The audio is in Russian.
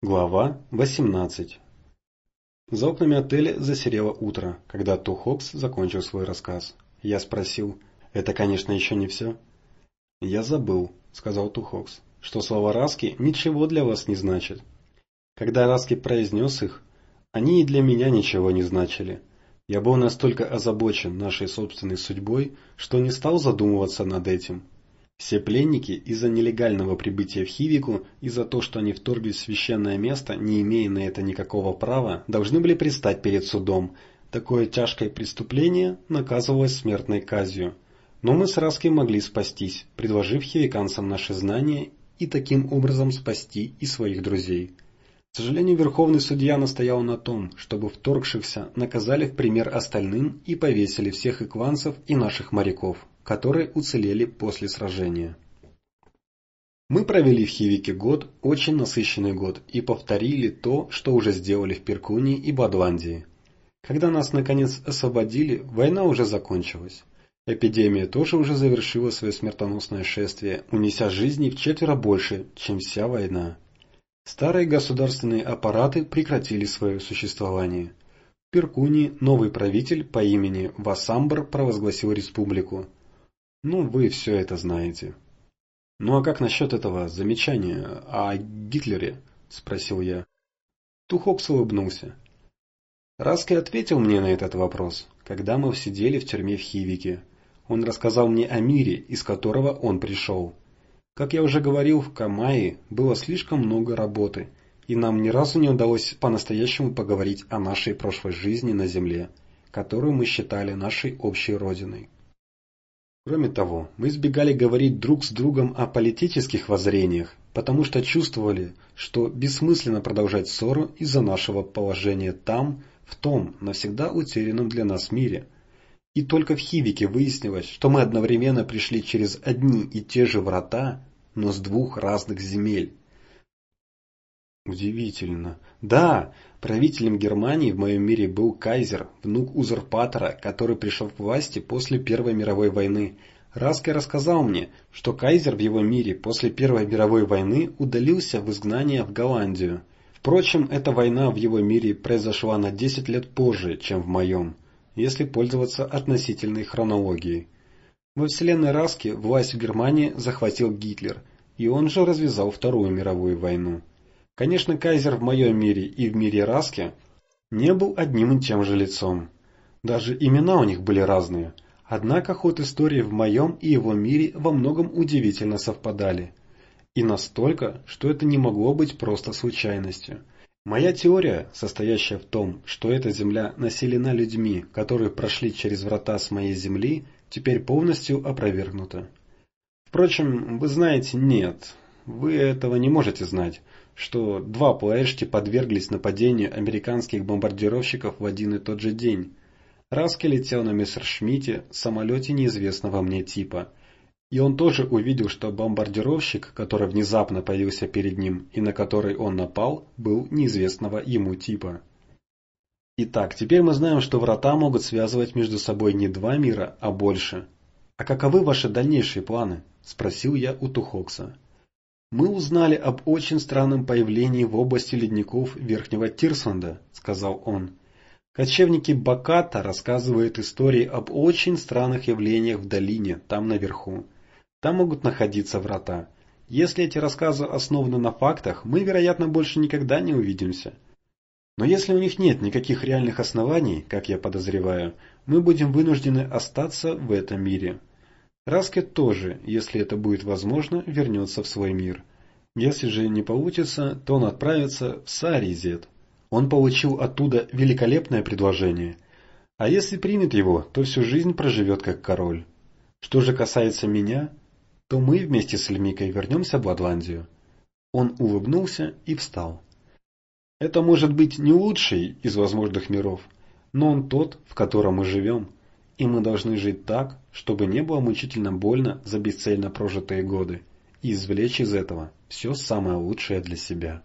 Глава 18 За окнами отеля засерело утро, когда Ту Хокс закончил свой рассказ. Я спросил, это, конечно, еще не все. «Я забыл», — сказал Ту Хокс, — «что слова Раски ничего для вас не значат. Когда Раски произнес их, они и для меня ничего не значили. Я был настолько озабочен нашей собственной судьбой, что не стал задумываться над этим. Все пленники из-за нелегального прибытия в Хивику и за то, что они вторглись в священное место, не имея на это никакого права, должны были предстать перед судом. Такое тяжкое преступление наказывалось смертной казнью. Но мы с Раской могли спастись, предложив хивиканцам наши знания и таким образом спасти и своих друзей. К сожалению, верховный судья настоял на том, чтобы вторгшихся наказали в пример остальным и повесили всех икванцев и наших моряков которые уцелели после сражения. Мы провели в Хивике год, очень насыщенный год, и повторили то, что уже сделали в Перкунии и Бадвандии. Когда нас наконец освободили, война уже закончилась. Эпидемия тоже уже завершила свое смертоносное шествие, унеся жизни в четверо больше, чем вся война. Старые государственные аппараты прекратили свое существование. В Перкуни новый правитель по имени Васамбр провозгласил республику. Ну, вы все это знаете. Ну а как насчет этого замечания о Гитлере? Спросил я. Тухокс улыбнулся. Раски ответил мне на этот вопрос, когда мы сидели в тюрьме в Хивике. Он рассказал мне о мире, из которого он пришел. Как я уже говорил, в Камае было слишком много работы, и нам ни разу не удалось по-настоящему поговорить о нашей прошлой жизни на Земле, которую мы считали нашей общей родиной. Кроме того, мы избегали говорить друг с другом о политических воззрениях, потому что чувствовали, что бессмысленно продолжать ссору из-за нашего положения там, в том навсегда утерянном для нас мире. И только в Хивике выяснилось, что мы одновременно пришли через одни и те же врата, но с двух разных земель. Удивительно. Да, правителем Германии в моем мире был кайзер, внук узурпатора, который пришел к власти после Первой мировой войны. Раскай рассказал мне, что кайзер в его мире после Первой мировой войны удалился в изгнание в Голландию. Впрочем, эта война в его мире произошла на 10 лет позже, чем в моем, если пользоваться относительной хронологией. Во вселенной Раски власть в Германии захватил Гитлер, и он же развязал Вторую мировую войну. Конечно, Кайзер в моем мире и в мире Раски не был одним и тем же лицом. Даже имена у них были разные. Однако ход истории в моем и его мире во многом удивительно совпадали. И настолько, что это не могло быть просто случайностью. Моя теория, состоящая в том, что эта земля населена людьми, которые прошли через врата с моей земли, теперь полностью опровергнута. Впрочем, вы знаете, нет, вы этого не можете знать, что два Пуэшти подверглись нападению американских бомбардировщиков в один и тот же день. Раски летел на Мессершмитте, самолете неизвестного мне типа. И он тоже увидел, что бомбардировщик, который внезапно появился перед ним и на который он напал, был неизвестного ему типа. Итак, теперь мы знаем, что врата могут связывать между собой не два мира, а больше. «А каковы ваши дальнейшие планы?» – спросил я у Тухокса. «Мы узнали об очень странном появлении в области ледников Верхнего Тирсонда», — сказал он. «Кочевники Баката рассказывают истории об очень странных явлениях в долине, там наверху. Там могут находиться врата. Если эти рассказы основаны на фактах, мы, вероятно, больше никогда не увидимся». Но если у них нет никаких реальных оснований, как я подозреваю, мы будем вынуждены остаться в этом мире. Раскет тоже, если это будет возможно, вернется в свой мир. Если же не получится, то он отправится в Саризет. Он получил оттуда великолепное предложение. А если примет его, то всю жизнь проживет как король. Что же касается меня, то мы вместе с Эльмикой вернемся в Ладландию. Он улыбнулся и встал. Это может быть не лучший из возможных миров, но он тот, в котором мы живем и мы должны жить так, чтобы не было мучительно больно за бесцельно прожитые годы, и извлечь из этого все самое лучшее для себя.